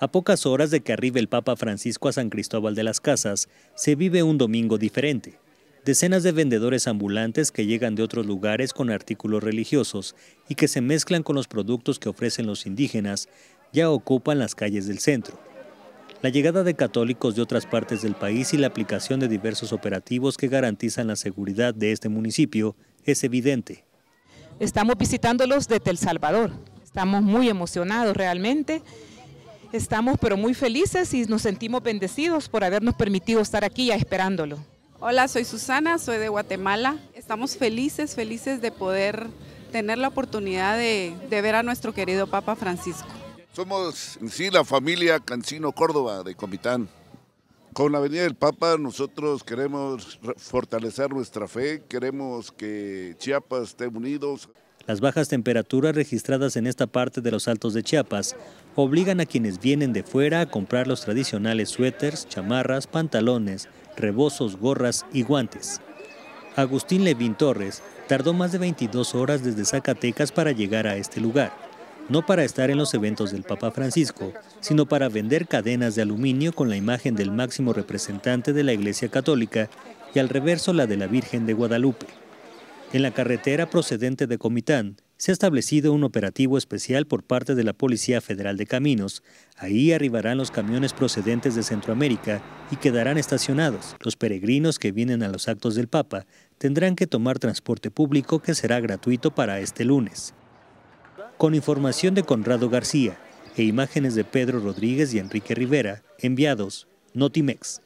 A pocas horas de que arribe el Papa Francisco a San Cristóbal de las Casas, se vive un domingo diferente. Decenas de vendedores ambulantes que llegan de otros lugares con artículos religiosos y que se mezclan con los productos que ofrecen los indígenas ya ocupan las calles del centro. La llegada de católicos de otras partes del país y la aplicación de diversos operativos que garantizan la seguridad de este municipio es evidente. Estamos visitándolos desde El Salvador. Estamos muy emocionados realmente Estamos pero muy felices y nos sentimos bendecidos por habernos permitido estar aquí ya esperándolo. Hola, soy Susana, soy de Guatemala. Estamos felices, felices de poder tener la oportunidad de, ver a nuestro querido Papa Francisco. Somos en sí la familia Cancino Córdoba de Comitán. Con la venida del Papa nosotros queremos fortalecer nuestra fe, queremos que Chiapas esté unidos. Las bajas temperaturas registradas en esta parte de los Altos de Chiapas obligan a quienes vienen de fuera a comprar los tradicionales suéteres, chamarras, pantalones, rebozos, gorras y guantes. Agustín Levín Torres tardó más de 22 horas desde Zacatecas para llegar a este lugar, no para estar en los eventos del Papa Francisco, sino para vender cadenas de aluminio con la imagen del máximo representante de la Iglesia Católica y al reverso la de la Virgen de Guadalupe. En la carretera procedente de Comitán se ha establecido un operativo especial por parte de la Policía Federal de Caminos. Ahí arribarán los camiones procedentes de Centroamérica y quedarán estacionados. Los peregrinos que vienen a los actos del Papa tendrán que tomar transporte público que será gratuito para este lunes. Con información de Conrado García e imágenes de Pedro Rodríguez y Enrique Rivera, enviados Notimex.